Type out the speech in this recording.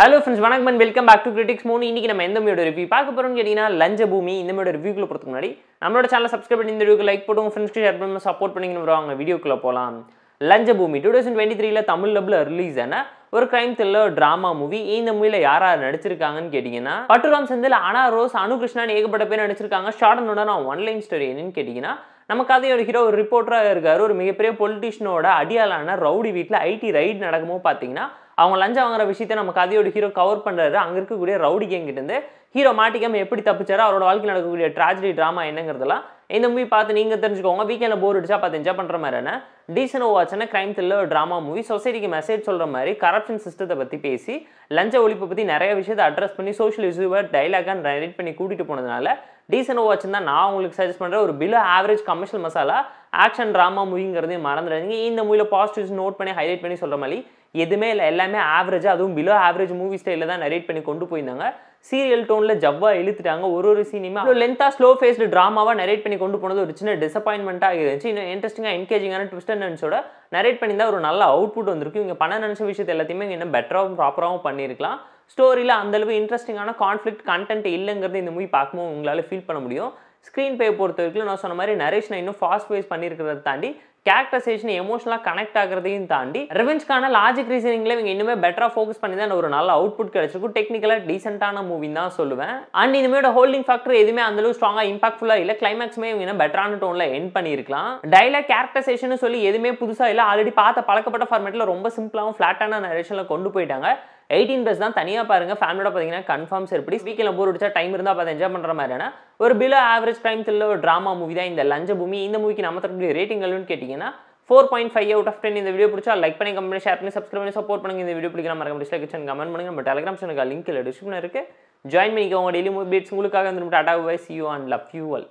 hello friends வணக்கம் welcome back to critics மூணு இன்றைக்கி நம்ம எந்த மீடியோ ரிவ்யூ பார்க்க போகிறோம்னு கேட்டிங்கன்னா லஞ்ச பூமி இந்த மீடியோ ரிவ்யூக்குள்ள போகிறதுக்கு முன்னாடி நம்மளோட சேனல் சப்ஸ்கிரைப் பண்ணி இந்த வீடியோக்கு லைக் போடுவோம் ஃப்ரெண்ட்ஸ்க்கு ஷேர் பண்ணுவோம் சப்போர்ட் பண்ணிங்கன்னு வருவாங்க வீடியோக்குள்ளே போகலாம் லஞ்ச பூமி டூ தௌசண்ட் டுவெண்ட்டி த்ரீல தமிழ் லப்ல ரிலீஸ் ஆன ஒரு கிரைம் த்ரில்லர் ட்ராமா மூவி இந்த மூவியில் யார் யார் நடிச்சிருக்காங்கன்னு கேட்டிங்கன்னா பட்டுராம் செந்தில் அனா ரோஸ் அனுகிருஷ்ணன் ஏகப்பட்ட பேர் நடிச்சிருக்காங்க short and one line story என்னன்னு கேட்டிங்கன்னா நம்ம கதையோட ஹீரோ ஒரு ரிப்போர்ட்டராக இருக்கார் ஒரு மிகப்பெரிய பொலிட்டிஷியனோட அடியாளான ரவுடி வீட்டில் ஐடி ரைடு நடக்கும்போது பார்த்தீங்கன்னா அவங்க லஞ்சம் வாங்குற விஷயத்த நம்ம கதையோட ஹீரோ கவர் பண்ணுறாரு அங்கே இருக்கக்கூடிய ரவுடி கேங்கிட்டேருந்து ஹீரோ மாட்டிக்காமல் எப்படி தப்பிச்சாரோ அவரோட வாழ்க்கையில் நடக்கக்கூடிய ட்ராஜடி ட்ராமா என்னங்கிறதெல்லாம் இந்த மூவி பார்த்து நீங்கள் தெரிஞ்சுக்கோங்க வீக்கெண்டில் போர் அடிச்சா பார்த்து என்ஜாய் பண்ணுற மாதிரியான டீசன் வாட்சான கிரைம் த்ரில்லர் ட்ராமா மூவி சொசைட்டிக்கு மெசேஜ் சொல்கிற மாதிரி கரப்ஷன் சிஸ்டத்தை பற்றி பேசி லஞ்ச ஒழிப்பு பற்றி நிறைய விஷயத்தை அட்ரஸ் பண்ணி சோஷியல் இஷ்யூவை அண்ட் நரேட் பண்ணி கூட்டிகிட்டு போனதுனால டீசென்ட் வாட்ச் தான் நான் உங்களுக்கு சஜஸ்ட் பண்ணுறேன் ஒரு below average commercial masala action drama மூவிங்கிறதையும் மறந்துடாதீங்க இந்த மூவியில் பாசிட்டிவ்ஸ் நோட் பண்ணி ஹைலைட் பண்ணி சொல்கிற மாதிரி எதுவுமே இல்லை எல்லாமே ஆவரேஜாக அதுவும் பிலோ ஆவரேஜ் மூவி ஸ்டைலில் தான் நரேட் பண்ணி கொண்டு போயிருந்தாங்க சீரியல் டோனில் ஜவ்வா இழுத்துட்டாங்க ஒரு ஒரு சினிமா அவ்வளோ லென்த்தாக ஸ்லோ ஃபேஸ்டு ட்ராமாவாக நரேட் பண்ணி கொண்டு போனது ஒரு சின்ன டிசப்பாயின்மெண்ட்டாக இருந்துச்சு இன்னும் இன்ட்ரெஸ்டிங்காக என்கேஜிங்கான ட்விஸ்ட் அண்ட் நரேட் பண்ணி தான் ஒரு நல்ல அவுட்புட் வந்திருக்கு இங்கே பண்ண நினச்ச விஷயத்தை எல்லாத்தையுமே இன்னும் பெட்டராகவும் ப்ராப்பராகவும் பண்ணியிருக்கலாம் ஸ்டோரியில் அந்தளவு இன்ட்ரெஸ்டிங்கான கான்ஃப்ளிக் கண்டென்ட் இல்லைங்கிறது இந்த மூவி பார்க்கும்போது உங்களால் ஃபீல் பண்ண முடியும் ஸ்க்ரீன் பே பொறுத்த வரைக்கும் நான் சொன்ன மாதிரி நரேஷனை இன்னும் ஃபாஸ்ட் வைஸ் பண்ணியிருக்கிறத தாண்டி கேரக்டரைசேஷன் எமோஷனலாக கனெக்ட் ஆகிறதையும் தாண்டி ரெவென்ஸ்க்கான லாஜிக் ரீசனிங்கில் இவங்க இன்னுமே பெட்டராக ஃபோக்கஸ் பண்ணி தான் ஒரு நல்ல அவுட்புட் கிடைச்சிருக்கும் டெக்னிக்கலாக டீசென்ட்டான மூவின் தான் சொல்லுவேன் அண்ட் இனிமேட ஹோல்டிங் ஃபேக்டர் எதுவுமே அந்தளவு ஸ்ட்ராங்காக இம்பாக்ட்ஃபுல்லாக இல்லை கிளைமேக்ஸுமே இவங்க என்ன பெட்டரான டோனில் எண்ட் பண்ணியிருக்கலாம் டைலாக் கேரக்டரைசேஷன் சொல்லி எதுவுமே புதுசாக இல்லை ஆல்ரெடி பார்த்த பழக்கப்பட்ட ஃபார்மேட்டில் ரொம்ப சிம்பிளாகவும் ஃப்ளாட்டான நரேஷனில் கொண்டு போயிட்டாங்க எயிட்டீன் பிளஸ் தான் தனியாக பாருங்க ஃபேமிலியோட பார்த்தீங்கன்னா கன்ஃபார்ம் எப்படி வீக்கில் போர் அடிச்சா டைம் இருந்தால் பார்த்து என்ஜாய் பண்ணுற மாதிரியான ஒரு பிலோ ஆவரேஜ் டைம் த்ரில்லர் ஒரு ட்ராமா மூவி தான் இந்த லஞ்ச பூமி இந்த மூவிக்கு நம்ம தரக்கூடிய ரேட்டிங் கேட்டிங்கன்னா four point five out of ten இந்த வீடியோ பிடிச்சா லைக் பண்ணி கம்பெனி ஷேர் பண்ணி சப்ஸ்கிரைப் பண்ணி சப்போர்ட் பண்ணுங்க இந்த வீடியோ பிடிக்கலாம் மறக்காம டிஸ்லைக் கிச்சன் கமெண்ட் பண்ணுங்க நம்ம டெலிகிராம் சேனல் லிங்க் இல்லை டிஸ்கிரிப்ஷன் இருக்குது ஜாயின் பண்ணிக்கோங்க டெய்லி மூவி பீட்ஸ் உங்களுக்காக வந்து டாடா வைஸ் you and love you Al